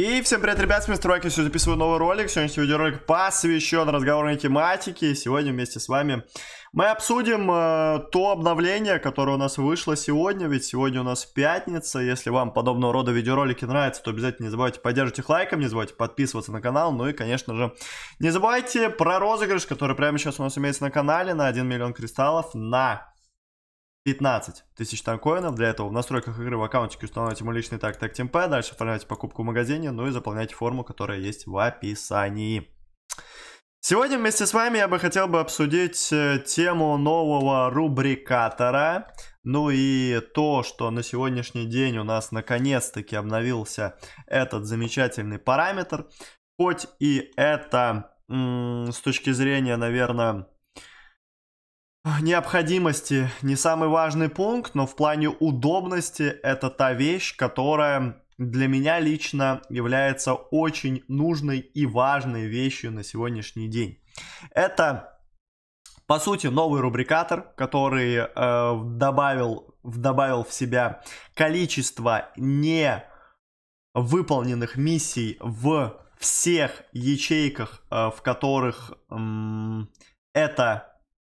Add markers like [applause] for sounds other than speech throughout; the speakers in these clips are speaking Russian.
И всем привет, ребят, с вами Стройки, сегодня записываю новый ролик, сегодняшний видеоролик посвящен разговорной тематике, сегодня вместе с вами мы обсудим э, то обновление, которое у нас вышло сегодня, ведь сегодня у нас пятница, если вам подобного рода видеоролики нравятся, то обязательно не забывайте поддерживать их лайком, не забывайте подписываться на канал, ну и, конечно же, не забывайте про розыгрыш, который прямо сейчас у нас имеется на канале, на 1 миллион кристаллов, на 15 тысяч танкоинов. Для этого в настройках игры в аккаунтике установите мой личный так так темпе, дальше оформляйте покупку в магазине, ну и заполняйте форму, которая есть в описании. Сегодня вместе с вами я бы хотел бы обсудить э, тему нового рубрикатора. Ну и то, что на сегодняшний день у нас наконец-таки обновился этот замечательный параметр. Хоть и это с точки зрения, наверное, необходимости не самый важный пункт, но в плане удобности это та вещь, которая для меня лично является очень нужной и важной вещью на сегодняшний день. Это, по сути, новый рубрикатор, который э, добавил, добавил в себя количество не выполненных миссий в всех ячейках, э, в которых э, это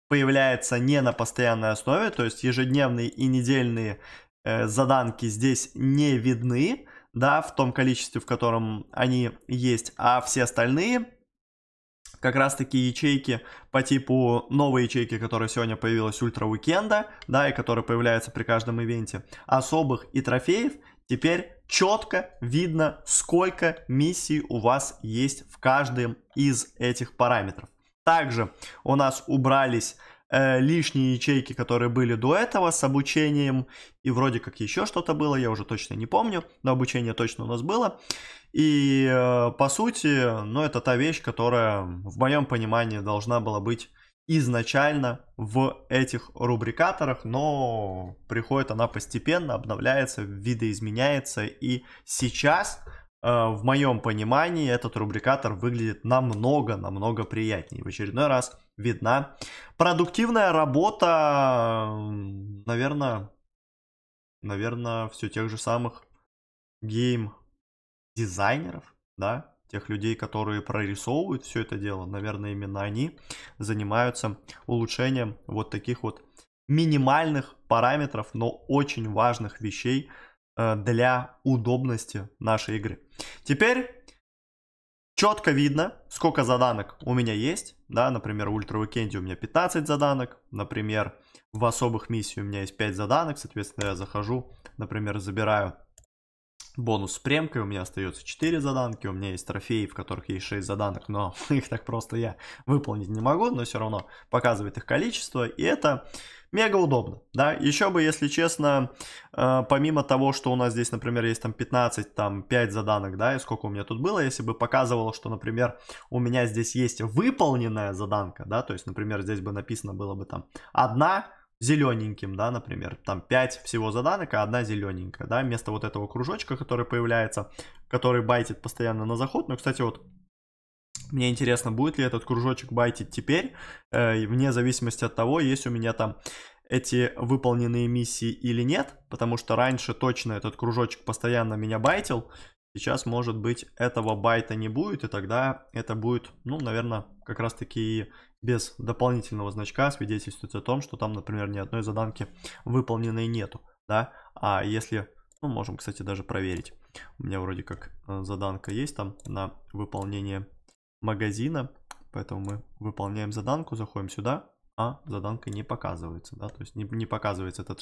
появляется не на постоянной основе, то есть ежедневные и недельные э, заданки здесь не видны, да, в том количестве, в котором они есть, а все остальные как раз-таки ячейки по типу новой ячейки, которая сегодня появилась ультра уикенда, да, и которая появляется при каждом ивенте, особых и трофеев, теперь четко видно, сколько миссий у вас есть в каждом из этих параметров. Также у нас убрались э, лишние ячейки, которые были до этого с обучением. И вроде как еще что-то было, я уже точно не помню, но обучение точно у нас было. И э, по сути, ну это та вещь, которая в моем понимании должна была быть изначально в этих рубрикаторах, но приходит она постепенно, обновляется, видоизменяется. И сейчас Э, в моем понимании этот рубрикатор выглядит намного-намного приятнее. В очередной раз видна продуктивная работа, наверное, наверное, все тех же самых гейм-дизайнеров, да, тех людей, которые прорисовывают все это дело, наверное, именно они занимаются улучшением вот таких вот минимальных параметров, но очень важных вещей Э, для удобности нашей игры. Теперь четко видно, сколько заданок у меня есть. Да, например, в Ультра Уикенде у меня 15 заданок. Например, в особых миссиях у меня есть 5 заданок. Соответственно, я захожу, например, забираю бонус премкой, у меня остается 4 заданки, у меня есть трофеи, в которых есть 6 заданок, но [laughs] их так просто я выполнить не могу, но все равно показывает их количество, и это мега удобно, да, еще бы, если честно, э, помимо того, что у нас здесь, например, есть там 15, там 5 заданок, да, и сколько у меня тут было, если бы показывало, что, например, у меня здесь есть выполненная заданка, да, то есть, например, здесь бы написано было бы там одна зелененьким, да, например, там 5 всего заданок, а одна зелененькая, да, вместо вот этого кружочка, который появляется, который байтит постоянно на заход. Но, кстати, вот мне интересно, будет ли этот кружочек байтить теперь, э, вне зависимости от того, есть у меня там эти выполненные миссии или нет, потому что раньше точно этот кружочек постоянно меня байтил, Сейчас, может быть, этого байта не будет, и тогда это будет, ну, наверное, как раз-таки без дополнительного значка свидетельствует о том, что там, например, ни одной заданки выполненной нету, да, а если, ну, можем, кстати, даже проверить. У меня вроде как э, заданка есть там на выполнение магазина, поэтому мы выполняем заданку, заходим сюда, а заданка не показывается, да, то есть не, не показывается этот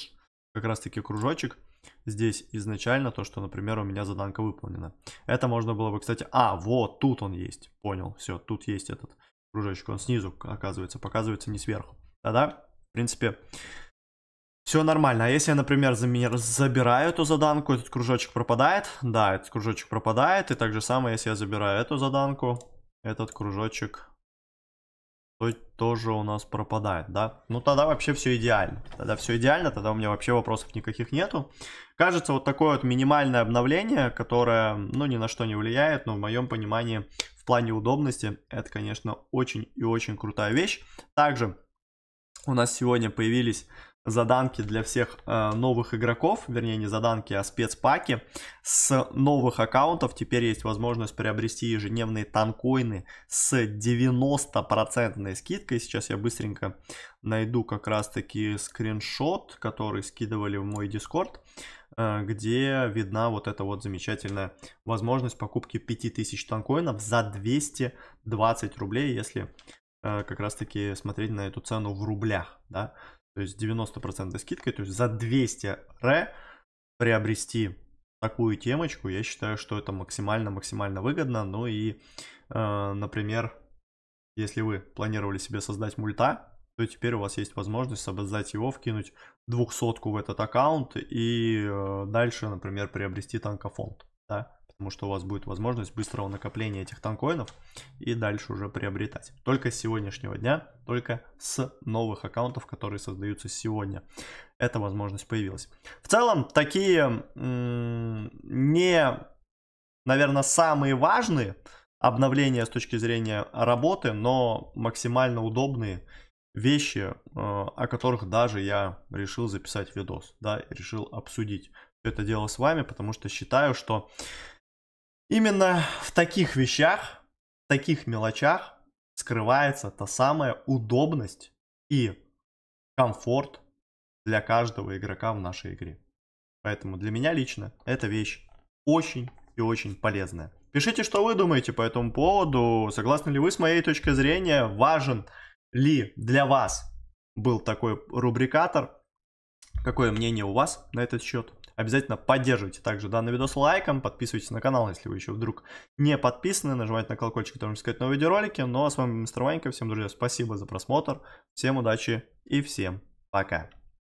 как раз-таки кружочек здесь изначально, то, что, например, у меня заданка выполнена. Это можно было бы, кстати... А, вот, тут он есть. Понял, все, тут есть этот кружочек. Он снизу, оказывается, показывается не сверху. Тогда, в принципе, все нормально. А если я, например, забираю эту заданку, этот кружочек пропадает? Да, этот кружочек пропадает. И так же самое, если я забираю эту заданку, этот кружочек то тоже у нас пропадает, да? Ну, тогда вообще все идеально. Тогда все идеально, тогда у меня вообще вопросов никаких нету. Кажется, вот такое вот минимальное обновление, которое, ну, ни на что не влияет, но в моем понимании в плане удобности это, конечно, очень и очень крутая вещь. Также у нас сегодня появились заданки для всех э, новых игроков, вернее не заданки, а спецпаки. С новых аккаунтов теперь есть возможность приобрести ежедневные танкоины с 90% скидкой. Сейчас я быстренько найду как раз таки скриншот, который скидывали в мой дискорд э, где видна вот эта вот замечательная возможность покупки 5000 танкоинов за 220 рублей, если э, как раз таки смотреть на эту цену в рублях, да то есть 90% скидкой, то есть за 200 ре приобрести такую темочку, я считаю, что это максимально-максимально выгодно, ну и, э, например, если вы планировали себе создать мульта, то теперь у вас есть возможность создать его, вкинуть двухсотку в этот аккаунт и э, дальше, например, приобрести танкофонд, да, потому что у вас будет возможность быстрого накопления этих танкоинов и дальше уже приобретать. Только с сегодняшнего дня, только с новых аккаунтов, которые создаются сегодня. Эта возможность появилась. В целом, такие не, наверное, самые важные обновления с точки зрения работы, но максимально удобные вещи, э, о которых даже я решил записать видос, да, решил обсудить это дело с вами, потому что считаю, что Именно в таких вещах, в таких мелочах скрывается та самая удобность и комфорт для каждого игрока в нашей игре. Поэтому для меня лично эта вещь очень и очень полезная. Пишите, что вы думаете по этому поводу, согласны ли вы с моей точкой зрения, важен ли для вас был такой рубрикатор, какое мнение у вас на этот счет. Обязательно поддерживайте также данный видос лайком, подписывайтесь на канал, если вы еще вдруг не подписаны, нажимайте на колокольчик, чтобы не искать новые видеоролики. Ну а с вами Мистер Ванька, всем, друзья, спасибо за просмотр, всем удачи и всем пока.